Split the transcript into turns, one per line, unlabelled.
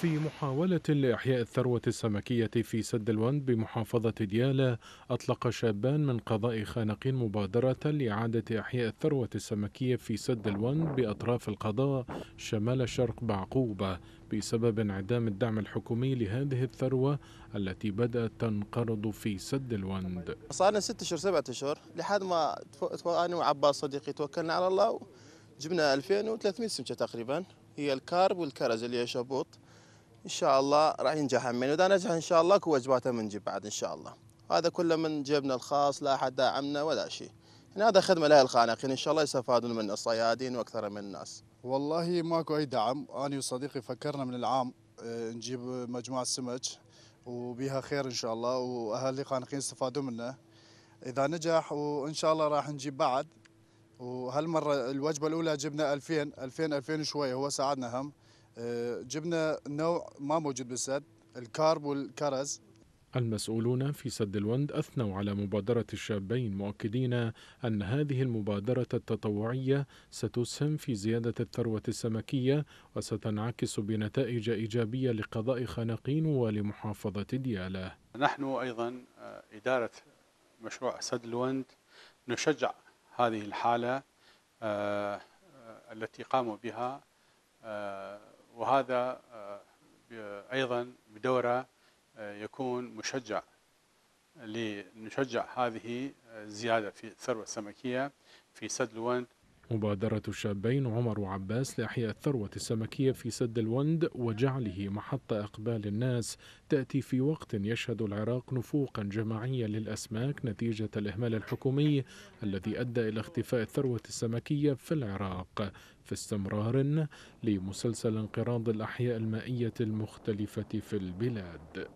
في محاولة لإحياء الثروة السمكية في سد الوند بمحافظة ديالى أطلق شابان من قضاء خانقين مبادرة لإعادة إحياء الثروة السمكية في سد الوند بأطراف القضاء شمال شرق بعقوبة بسبب انعدام الدعم الحكومي لهذه الثروة التي بدأت تنقرض في سد الوند
صار لنا ست أشهر سبعة أشهر لحد ما أنا وعباس صديقي توكلنا على الله جبنا 2300 سمكة تقريبا هي الكارب والكرز اللي هي شبوط ان شاء الله راح ينجح همين واذا نجح ان شاء الله اكو وجباته جيب بعد ان شاء الله هذا كله من جيبنا الخاص لا احد داعمنا ولا شيء يعني هذا خدمه لاهل الخانقين ان شاء الله يستفادون من الصيادين واكثر من الناس
والله ماكو اي دعم انا وصديقي فكرنا من العام آه، نجيب مجموعه سمك وبيها خير ان شاء الله واهل الخانقين استفادوا منه اذا نجح وان شاء الله راح نجيب بعد وهالمره الوجبه الاولى جبنا 2000 2000 2000 وشويه هو ساعدنا هم آه، جبنا نوع ما موجود بالسد الكارب والكرز
المسؤولون في سد الوند أثنوا على مبادرة الشابين مؤكدين أن هذه المبادرة التطوعية ستسهم في زيادة الثروة السمكية وستنعكس بنتائج إيجابية لقضاء خناقين ولمحافظة ديالة
نحن أيضا آه، إدارة مشروع سد الوند نشجع هذه الحالة آه، التي قاموا بها وهذا آه، أيضا بدوره آه، يكون مشجع لنشجع هذه الزيادة آه، في الثروة السمكية في سد الوند
مبادرة الشابين عمر وعباس لإحياء الثروة السمكية في سد الوند وجعله محط إقبال الناس تأتي في وقت يشهد العراق نفوقا جماعيا للأسماك نتيجة الإهمال الحكومي الذي أدى إلى اختفاء الثروة السمكية في العراق في استمرار لمسلسل انقراض الأحياء المائية المختلفة في البلاد